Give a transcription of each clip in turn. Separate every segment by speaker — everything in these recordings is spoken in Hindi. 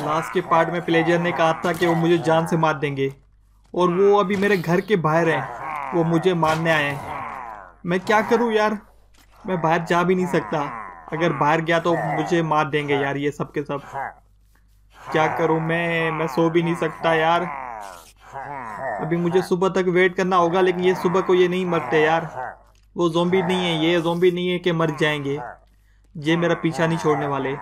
Speaker 1: लास्ट के पार्ट में प्लेजर ने कहा था कि वो मुझे जान से मार देंगे और वो अभी मेरे घर के बाहर हैं वो मुझे मारने आए हैं मैं क्या करूँ यार मैं बाहर जा भी नहीं सकता अगर बाहर गया तो मुझे मार देंगे यार ये सब के सब क्या करूं मैं मैं सो भी नहीं सकता यार अभी मुझे सुबह तक वेट करना होगा लेकिन ये सुबह को ये नहीं मरते यार वो जोम्बी नहीं है ये जोम्बी नहीं है कि मर जाएंगे ये मेरा पीछा नहीं छोड़ने वाले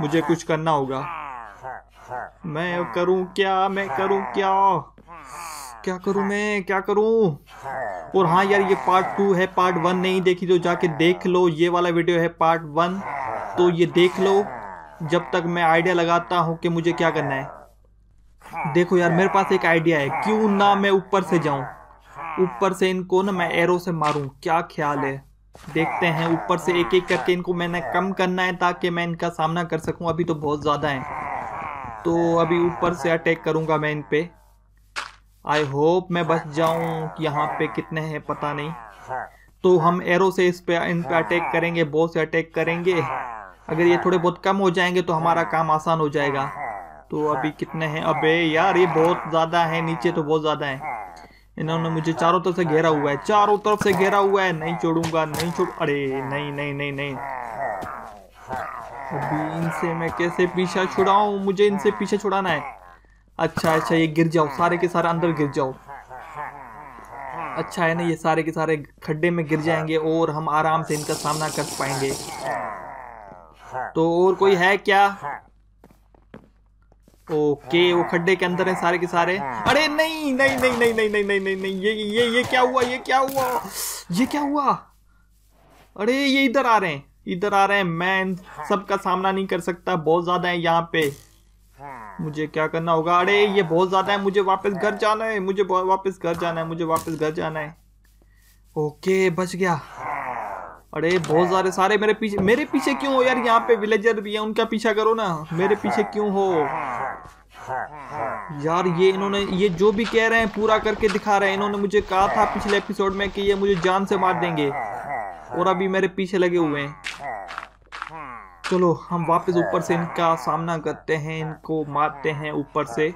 Speaker 1: मुझे कुछ करना होगा मैं करूं क्या मैं करूं क्या क्या करूं मैं क्या करूं और हाँ यार ये पार्ट टू है पार्ट वन नहीं देखी तो जाके देख लो ये वाला वीडियो है पार्ट वन तो ये देख लो जब तक मैं आइडिया लगाता हूँ कि मुझे क्या करना है देखो यार मेरे पास एक आइडिया है क्यों ना मैं ऊपर से जाऊं ऊपर से इनको ना मैं एरो से मारूं क्या ख्याल है देखते हैं ऊपर से एक एक करके इनको मैंने कम करना है ताकि मैं इनका सामना कर सकूं अभी तो बहुत ज़्यादा है तो अभी ऊपर से अटैक करूंगा मैं इन पे आई होप मैं बच कि यहाँ पे कितने हैं पता नहीं तो हम एरो से इस पे इन पे अटैक करेंगे बो से अटैक करेंगे अगर ये थोड़े बहुत कम हो जाएंगे तो हमारा काम आसान हो जाएगा तो अभी कितने हैं अबे यार ये बहुत ज़्यादा है नीचे तो बहुत ज़्यादा है इन्होंने मुझे चारों तरफ से घेरा हुआ है चारों तरफ से घेरा हुआ है नहीं छोड़ूंगा नहीं छोड़ अरे नहीं नहीं नहीं नहीं अभी इनसे मैं कैसे पीछा छुड़ाऊं मुझे इनसे पीछे छुड़ाना है अच्छा अच्छा ये गिर जाओ सारे के सारे अंदर गिर जाओ अच्छा है ना ये सारे के सारे खड्डे में गिर जाएंगे और हम आराम से इनका सामना कर पाएंगे तो और कोई है क्या ओके वो खड्डे के अंदर है सारे के सारे अरे नहीं नहीं नहीं नहीं नहीं नहीं नहीं नहीं नहीं ये ये ये क्या हुआ ये क्या हुआ ये क्या हुआ अरे ये इधर आ रहे हैं इधर आ रहे हैं मैं सबका सामना नहीं कर सकता बहुत ज़्यादा है यहाँ पे मुझे क्या करना होगा अरे ये बहुत ज़्यादा है मुझे वापस घर जाना है मुझे वापस घर जाना है मुझे वापस घर जाना है ओके बच गया अरे बहुत सारे सारे मेरे पीछे मेरे पीछे क्यों हो यार यहाँ पे विलेजर भी है उनका पीछा करो ना मेरे पीछे क्यों हो यार ये इन्होंने ये जो भी कह रहे हैं पूरा करके दिखा रहे हैं इन्होंने मुझे कहा था पिछले एपिसोड में कि ये मुझे जान से मार देंगे और अभी मेरे पीछे लगे हुए हैं चलो हम वापस ऊपर से इनका सामना करते हैं इनको मारते हैं ऊपर से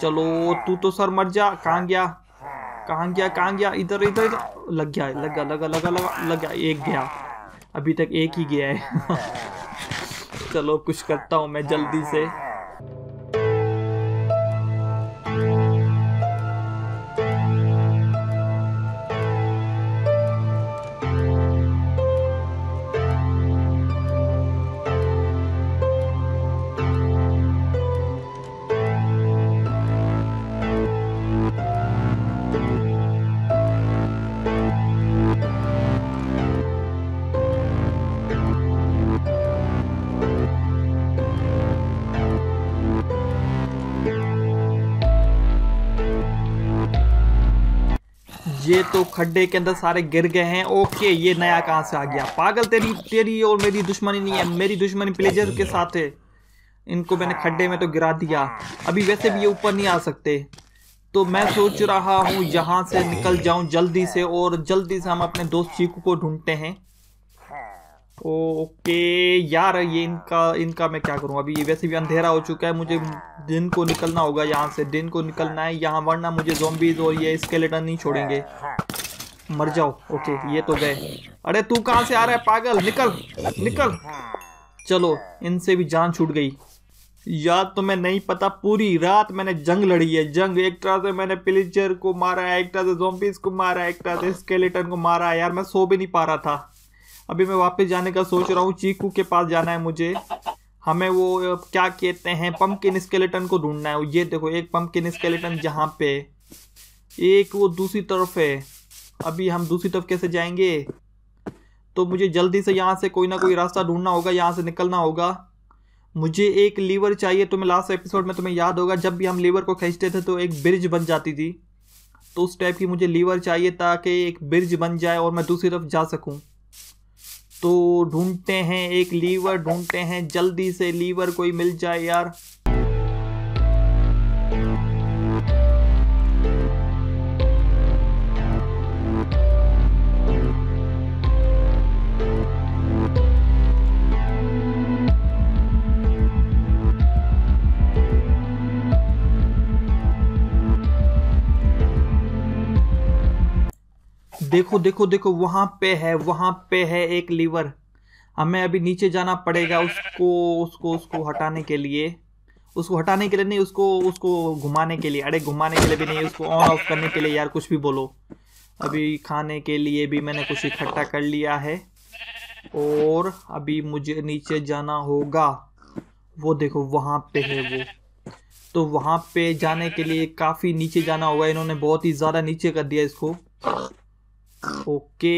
Speaker 1: चलो तू तो सर मर जा कहाँ गया कहाँ गया कहाँ गया इधर इधर इधर लग गया लगा लगा लगा लगा लग गया एक गया अभी तक एक ही गया है चलो कुछ करता हूँ मैं जल्दी से ये तो खड्डे के अंदर सारे गिर गए हैं ओके ये नया कहाँ से आ गया पागल तेरी तेरी और मेरी दुश्मनी नहीं है मेरी दुश्मनी प्लेजर के साथ है इनको मैंने खड्डे में तो गिरा दिया अभी वैसे भी ये ऊपर नहीं आ सकते तो मैं सोच रहा हूँ यहाँ से निकल जाऊँ जल्दी से और जल्दी से हम अपने दोस्त चीकू को ढूंढते हैं ओके यार ये इनका इनका मैं क्या करूँ अभी ये वैसे भी अंधेरा हो चुका है मुझे दिन को निकलना होगा यहाँ से दिन को निकलना है यहाँ वरना मुझे जोम्बीज और ये स्केलेटन नहीं छोड़ेंगे मर जाओ ओके ये तो गए अरे तू कहाँ से आ रहा है पागल निकल निकल चलो इनसे भी जान छूट गई याद तो मैं नहीं पता पूरी रात मैंने जंग लड़ी है जंग एक तरह से मैंने पिलिचर को मारा है एक तरह से जोम्बिस को मारा है एक तरह से स्केलेटन को मारा है यार मैं सो भी नहीं पा रहा था अभी मैं वापस जाने का सोच रहा हूँ चीकू के पास जाना है मुझे हमें वो क्या कहते हैं पम्पकिन स्केलेटन को ढूंढना है ये देखो एक पम्पकिन स्केलेटन जहाँ पे एक वो दूसरी तरफ है अभी हम दूसरी तरफ कैसे जाएंगे तो मुझे जल्दी से यहाँ से कोई ना कोई रास्ता ढूंढना होगा यहाँ से निकलना होगा मुझे एक लीवर चाहिए तुम्हें लास्ट एपिसोड में तुम्हें याद होगा जब भी हम लीवर को खींचते थे तो एक ब्रिज बन जाती थी तो उस टाइप की मुझे लीवर चाहिए ताकि एक ब्रिज बन जाए और मैं दूसरी तरफ जा सकूँ तो ढूंढते हैं एक लीवर ढूंढते हैं जल्दी से लीवर कोई मिल जाए यार देखो देखो देखो वहाँ पे है वहाँ पे है एक लीवर हमें अभी नीचे जाना पड़ेगा उसको उसको उसको हटाने के लिए उसको हटाने के लिए नहीं उसको उसको घुमाने के लिए अरे घुमाने के लिए भी नहीं उसको ऑन ऑफ करने के लिए यार कुछ भी बोलो अभी खाने के लिए भी मैंने कुछ इकट्ठा कर लिया है और अभी मुझे नीचे जाना होगा वो देखो वहाँ पे है वो तो वहाँ पे जाने के लिए काफ़ी नीचे जाना होगा इन्होंने बहुत ही ज़्यादा नीचे कर दिया इसको ओके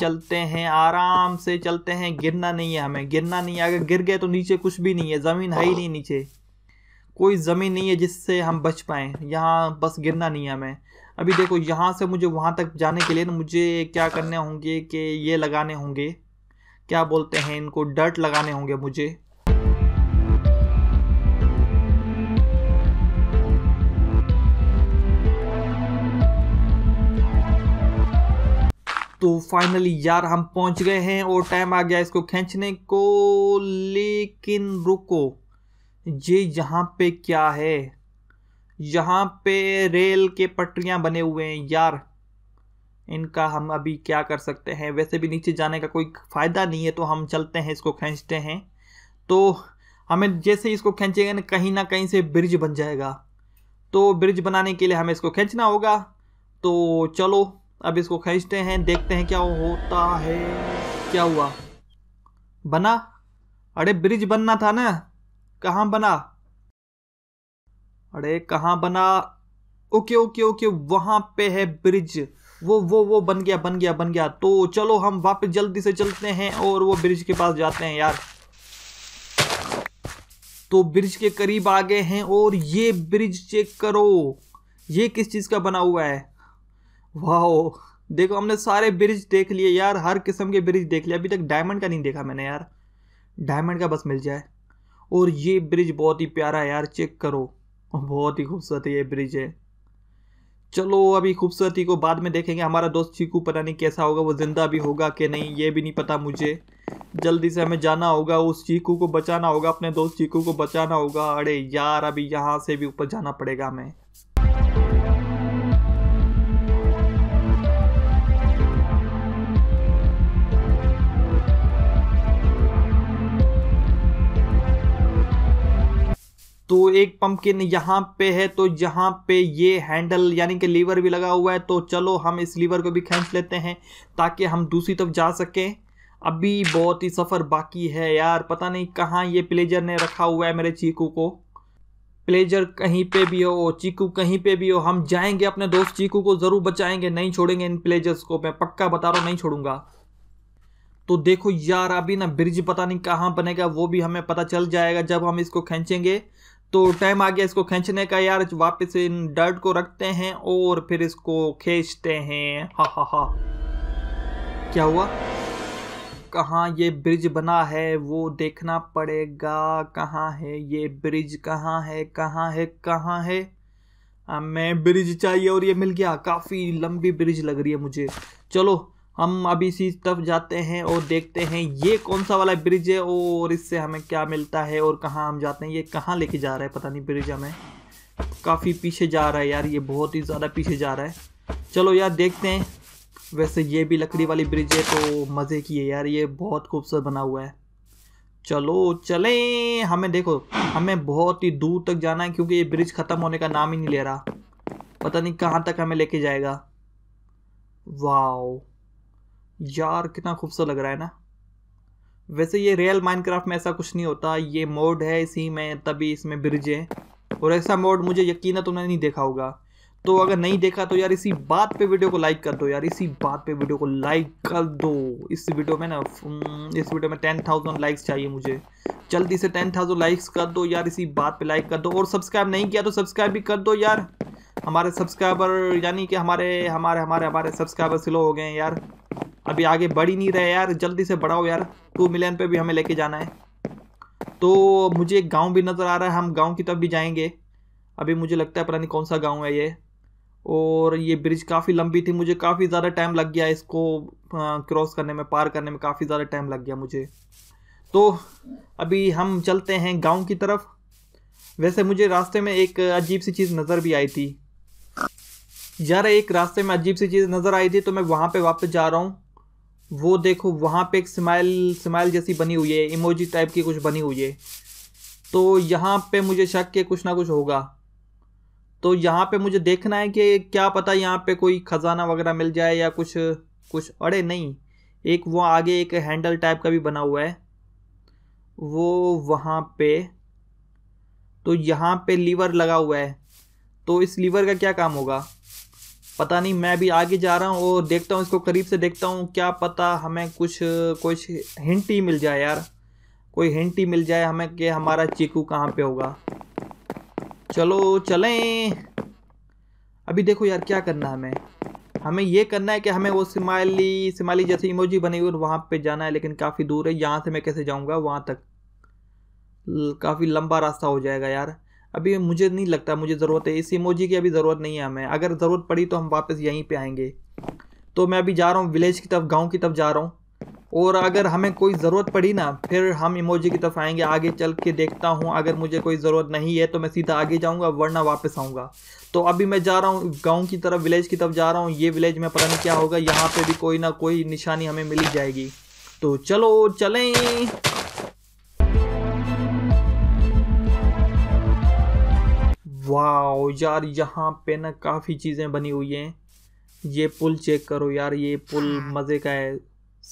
Speaker 1: चलते हैं आराम से चलते हैं गिरना नहीं है हमें गिरना नहीं है अगर गिर गए तो नीचे कुछ भी नहीं है ज़मीन है ही नहीं नीचे कोई ज़मीन नहीं है जिससे हम बच पाए यहाँ बस गिरना नहीं है हमें अभी देखो यहाँ से मुझे वहाँ तक जाने के लिए ना मुझे क्या करने होंगे कि ये लगाने होंगे क्या बोलते हैं इनको डर्ट लगाने होंगे मुझे तो फाइनली यार हम पहुंच गए हैं और टाइम आ गया इसको खींचने को लेकिन रुको ये यहाँ पे क्या है यहाँ पे रेल के पटरियाँ बने हुए हैं यार इनका हम अभी क्या कर सकते हैं वैसे भी नीचे जाने का कोई फ़ायदा नहीं है तो हम चलते हैं इसको खींचते हैं तो हमें जैसे इसको खींचेंगे ना कहीं ना कहीं से ब्रिज बन जाएगा तो ब्रिज बनाने के लिए हमें इसको खींचना होगा तो चलो अब इसको खींचते हैं देखते हैं क्या होता है क्या हुआ बना अरे ब्रिज बनना था ना कहाँ बना अरे कहाँ बना ओके ओके ओके वहाँ पे है ब्रिज वो वो वो बन गया बन गया बन गया तो चलो हम वापस जल्दी से चलते हैं और वो ब्रिज के पास जाते हैं यार तो ब्रिज के करीब आ गए हैं और ये ब्रिज चेक करो ये किस चीज़ का बना हुआ है वाह देखो हमने सारे ब्रिज देख लिए यार हर किस्म के ब्रिज देख लिए अभी तक डायमंड का नहीं देखा मैंने यार डायमंड का बस मिल जाए और ये ब्रिज बहुत ही प्यारा है यार चेक करो बहुत ही खूबसूरत ये ब्रिज है चलो अभी खूबसूरती को बाद में देखेंगे हमारा दोस्त चीकू पता नहीं कैसा होगा वो ज़िंदा भी होगा कि नहीं ये भी नहीं पता मुझे जल्दी से हमें जाना होगा उस चीकू को बचाना होगा अपने दोस्त चीकू को बचाना होगा अरे यार अभी यहाँ से भी ऊपर जाना पड़ेगा हमें तो एक पंपकिन यहाँ पे है तो यहाँ पे ये हैंडल यानी कि लीवर भी लगा हुआ है तो चलो हम इस लीवर को भी खींच लेते हैं ताकि हम दूसरी तरफ जा सकें अभी बहुत ही सफ़र बाकी है यार पता नहीं कहाँ ये प्लेजर ने रखा हुआ है मेरे चीकू को प्लेजर कहीं पे भी हो चीकू कहीं पे भी हो हम जाएंगे अपने दोस्त चीकू को ज़रूर बचाएंगे नहीं छोड़ेंगे इन प्लेजर्स को मैं पक्का बता रहा हूँ नहीं छोड़ूंगा तो देखो यार अभी ना ब्रिज पता नहीं कहाँ बनेगा वो भी हमें पता चल जाएगा जब हम इसको खींचेंगे तो टाइम आ गया इसको खींचने का यार वापस इन डर्ट को रखते हैं और फिर इसको खींचते हैं हा हा हा क्या हुआ कहाँ ये ब्रिज बना है वो देखना पड़ेगा कहाँ है ये ब्रिज कहाँ है कहाँ है कहाँ है हमें ब्रिज चाहिए और ये मिल गया काफ़ी लंबी ब्रिज लग रही है मुझे चलो हम अभी इसी तरफ जाते हैं और देखते हैं ये कौन सा वाला ब्रिज है और इससे हमें क्या मिलता है और कहाँ हम जाते हैं ये कहाँ लेके जा रहा है पता नहीं ब्रिज हमें काफ़ी पीछे जा रहा है यार ये बहुत ही ज़्यादा पीछे जा रहा है चलो यार देखते हैं वैसे ये भी लकड़ी वाली ब्रिज है तो मज़े की है यार ये बहुत खूबसूरत बना हुआ है चलो चलें हमें देखो हमें बहुत ही दूर तक जाना है क्योंकि ये ब्रिज ख़त्म होने का नाम ही नहीं ले रहा पता नहीं कहाँ तक हमें लेके जाएगा वाह यार कितना खूबसूरत लग रहा है ना वैसे ये रियल माइनक्राफ्ट में ऐसा कुछ नहीं होता ये मोड है इसी में तभी इसमें ब्रिज है और ऐसा मोड मुझे यकीन है तुमने नहीं देखा होगा तो अगर नहीं देखा तो यार इसी बात पे वीडियो को लाइक कर दो यार इसी बात पे वीडियो को लाइक कर दो इस वीडियो में ना इस वीडियो में टेन थाउजेंड लाइक्स चाहिए मुझे जल्दी से टेन थाउजेंड लाइक्स कर दो यार इसी बात पे लाइक कर दो और सब्सक्राइब नहीं किया तो सब्सक्राइब भी कर दो यार हमारे सब्सक्राइबर यानी कि हमारे हमारे हमारे हमारे सब्सक्राइबर स्लो हो गए हैं यार अभी आगे बढ़ ही नहीं रहे यार जल्दी से बढ़ाओ यार टू मिलियन पे भी हमें लेके जाना है तो मुझे एक गाँव भी नज़र आ रहा है हम गाँव की तरफ भी जाएंगे अभी मुझे लगता है पता नहीं कौन सा गाँव है ये और ये ब्रिज काफ़ी लंबी थी मुझे काफ़ी ज़्यादा टाइम लग गया इसको क्रॉस करने में पार करने में काफ़ी ज़्यादा टाइम लग गया मुझे तो अभी हम चलते हैं गांव की तरफ वैसे मुझे रास्ते में एक अजीब सी चीज़ नज़र भी आई थी यार एक रास्ते में अजीब सी चीज़ नज़र आई थी तो मैं वहाँ पे वापस जा रहा हूँ वो देखो वहाँ पे एक स्माइल स्माइल जैसी बनी हुई है इमोजी टाइप की कुछ बनी हुई है तो यहाँ पे मुझे शक के कुछ ना कुछ होगा तो यहाँ पे मुझे देखना है कि क्या पता यहाँ पे कोई ख़जाना वगैरह मिल जाए या कुछ कुछ अरे नहीं एक वो आगे एक हैंडल टाइप का भी बना हुआ है वो वहाँ पे तो यहाँ पे लीवर लगा हुआ है तो इस लीवर का क्या काम होगा पता नहीं मैं भी आगे जा रहा हूँ और देखता हूँ इसको करीब से देखता हूँ क्या पता हमें कुछ कुछ हिंट ही मिल जाए यार कोई हिंट ही मिल जाए हमें कि हमारा चीकू कहाँ पे होगा चलो चलें अभी देखो यार क्या करना हमें हमें ये करना है कि हमें वो सिमाली सिमाली जैसी इमोजी बनी हुई और वहाँ पे जाना है लेकिन काफ़ी दूर है यहाँ से मैं कैसे जाऊँगा वहाँ तक काफ़ी लंबा रास्ता हो जाएगा यार अभी मुझे नहीं लगता मुझे ज़रूरत है इस इमोजी की अभी ज़रूरत नहीं है हमें अगर ज़रूरत पड़ी तो हम वापस यहीं पे आएंगे तो मैं अभी जा रहा हूँ विलेज की तरफ गांव की तरफ जा रहा हूँ और अगर हमें कोई ज़रूरत पड़ी ना फिर हम इमोजी की तरफ आएंगे आगे चल के देखता हूँ अगर मुझे कोई ज़रूरत नहीं है तो मैं सीधा आगे जाऊँगा वरना वापस आऊँगा तो अभी मैं जा रहा हूँ गांव की तरफ विलेज की तरफ जा रहा हूँ ये विलेज में पता नहीं क्या होगा यहाँ पे भी कोई ना कोई निशानी हमें मिली जाएगी तो चलो चलें वाओ यार यहाँ पे ना काफ़ी चीज़ें बनी हुई हैं ये पुल चेक करो यार ये पुल हाँ। मज़े का है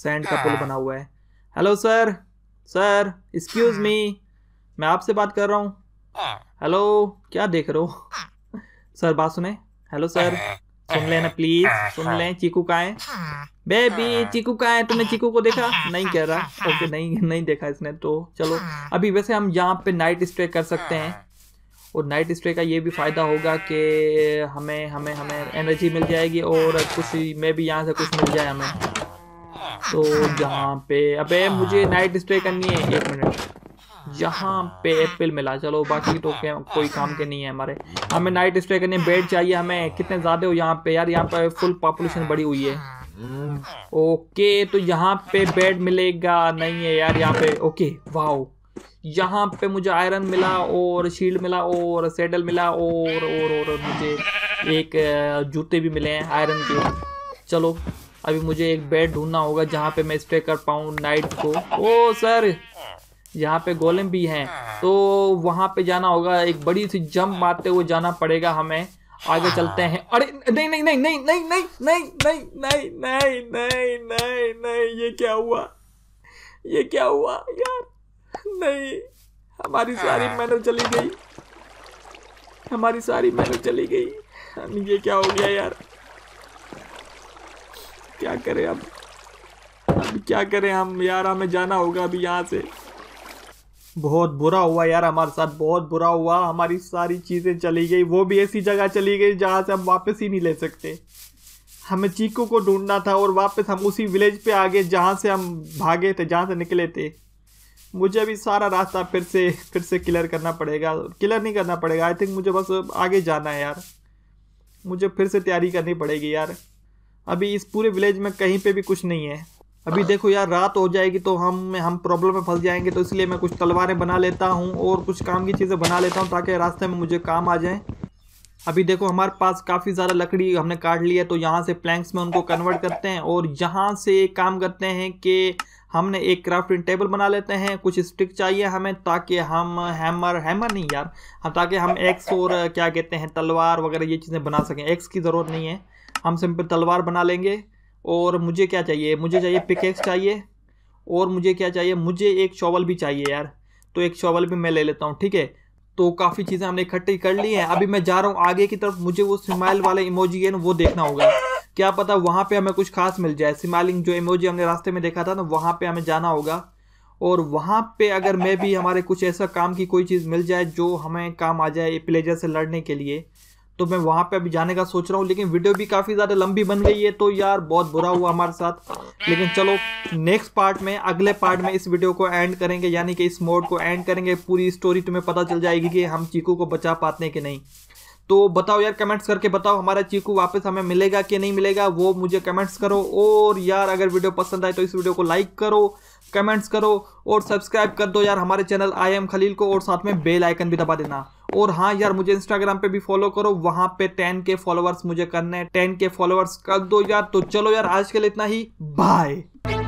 Speaker 1: सैंड का पुल हाँ। बना हुआ है hello sir sir excuse me मैं आपसे बात कर रहा हूँ हेलो हाँ। क्या देख रहे हो सर बात सुने हेलो सर सुन लेना प्लीज सुन लें चीकू का है बेबी चीकू का है तुमने चीकू को देखा नहीं कह रहा ओके नहीं नहीं देखा इसने तो चलो अभी वैसे हम यहाँ पे नाइट स्टे कर सकते हैं और नाइट स्टे का ये भी फ़ायदा होगा कि हमें हमें हमें एनर्जी मिल जाएगी और कुछ में भी यहाँ से कुछ मिल जाए हमें तो यहाँ पे अबे मुझे नाइट स्टे करनी है एक मिनट यहाँ पे एप्पल मिला चलो बाकी तो कोई काम के नहीं है हमारे हमें नाइट स्टे है बेड चाहिए हमें कितने ज़्यादा हो यहाँ पे यार यहाँ पे फुल पॉपुलेशन बढ़ी हुई है ओके तो यहाँ पे बेड मिलेगा नहीं है यार यहाँ पे ओके वाह यहाँ पे मुझे आयरन मिला और शील्ड मिला और सैडल मिला और और और मुझे एक जूते भी मिले हैं आयरन के चलो अभी मुझे एक बेड ढूंढना होगा जहाँ पे मैं स्टे कर पाऊँ नाइट को ओ सर यहाँ पे गोलम भी हैं तो वहाँ पे जाना होगा एक बड़ी सी जंप मारते हुए जाना पड़ेगा हमें आगे चलते हैं अरे नहीं नहीं नहीं नहीं नहीं नहीं नहीं नहीं नहीं नहीं नहीं नहीं नहीं ये क्या हुआ ये क्या हुआ यार नहीं हमारी सारी हाँ। मेहनत चली गई हमारी सारी मेहनत चली गई ये क्या हो गया यार क्या करें अब अब क्या करें हम यार हमें जाना होगा अभी यहाँ से बहुत बुरा हुआ यार हमारे साथ बहुत बुरा हुआ हमारी सारी चीज़ें चली गई वो भी ऐसी जगह चली गई जहाँ से हम वापस ही नहीं ले सकते हमें चीकू को ढूंढना था और वापस हम उसी विलेज पे आ गए जहाँ से हम भागे थे जहाँ से निकले थे मुझे अभी सारा रास्ता फिर से फिर से क्लियर करना पड़ेगा क्लियर नहीं करना पड़ेगा आई थिंक मुझे बस आगे जाना है यार मुझे फिर से तैयारी करनी पड़ेगी यार अभी इस पूरे विलेज में कहीं पे भी कुछ नहीं है अभी देखो यार रात हो जाएगी तो हम हम प्रॉब्लम में फंस जाएंगे तो इसलिए मैं कुछ तलवारें बना लेता हूँ और कुछ काम की चीज़ें बना लेता हूँ ताकि रास्ते में मुझे काम आ जाए अभी देखो हमारे पास काफ़ी ज़्यादा लकड़ी हमने काट ली है तो यहाँ से प्लैंक्स में उनको कन्वर्ट करते हैं और यहाँ से काम करते हैं कि हमने एक क्राफ्टिंग टेबल बना लेते हैं कुछ स्टिक चाहिए हमें ताकि हम हैमर हैमर नहीं यार हम ताकि हम एक्स और uh, क्या कहते हैं तलवार वगैरह ये चीज़ें बना सकें एक्स की ज़रूरत नहीं है हम सिंपल तलवार बना लेंगे और मुझे क्या चाहिए मुझे चाहिए एक्स चाहिए और मुझे क्या चाहिए मुझे एक शॉवल भी चाहिए यार तो एक शॉवल भी मैं ले लेता हूँ ठीक है तो काफ़ी चीज़ें हमने इकट्ठी कर ली हैं अभी मैं जा रहा हूँ आगे की तरफ मुझे वो स्माइल वाले इमोजी है ना वो देखना होगा क्या पता वहाँ पे हमें कुछ खास मिल जाए सिमालिंग जो इमोजी हमने रास्ते में देखा था ना वहाँ पे हमें जाना होगा और वहाँ पे अगर मैं भी हमारे कुछ ऐसा काम की कोई चीज़ मिल जाए जो हमें काम आ जाए प्लेजर से लड़ने के लिए तो मैं वहाँ पे अभी जाने का सोच रहा हूँ लेकिन वीडियो भी काफ़ी ज़्यादा लंबी बन गई है तो यार बहुत बुरा हुआ हमारे साथ लेकिन चलो नेक्स्ट पार्ट में अगले पार्ट में इस वीडियो को एंड करेंगे यानी कि इस मोड को एंड करेंगे पूरी स्टोरी तुम्हें पता चल जाएगी कि हम चीकू को बचा पाते हैं कि नहीं तो बताओ यार कमेंट्स करके बताओ हमारा चीकू वापस हमें मिलेगा कि नहीं मिलेगा वो मुझे कमेंट्स करो और यार अगर वीडियो पसंद आए तो इस वीडियो को लाइक करो कमेंट्स करो और सब्सक्राइब कर दो यार हमारे चैनल आई एम खलील को और साथ में बेल आइकन भी दबा देना और हाँ यार मुझे इंस्टाग्राम पे भी फॉलो करो वहाँ पे टेन के फॉलोअर्स मुझे करने हैं टेन के फॉलोअर्स कर दो यार तो चलो यार आज के लिए इतना ही बाय